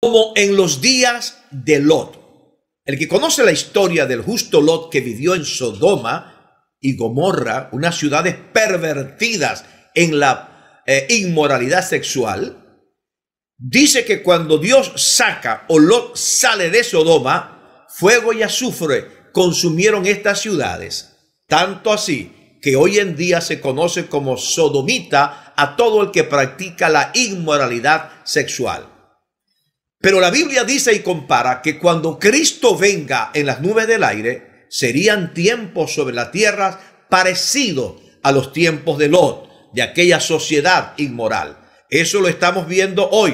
como en los días de Lot. El que conoce la historia del justo Lot que vivió en Sodoma y Gomorra, unas ciudades pervertidas en la eh, inmoralidad sexual, dice que cuando Dios saca o Lot sale de Sodoma, fuego y azufre consumieron estas ciudades. Tanto así que hoy en día se conoce como sodomita a todo el que practica la inmoralidad sexual. Pero la Biblia dice y compara que cuando Cristo venga en las nubes del aire, serían tiempos sobre la tierra parecidos a los tiempos de Lot, de aquella sociedad inmoral. Eso lo estamos viendo hoy.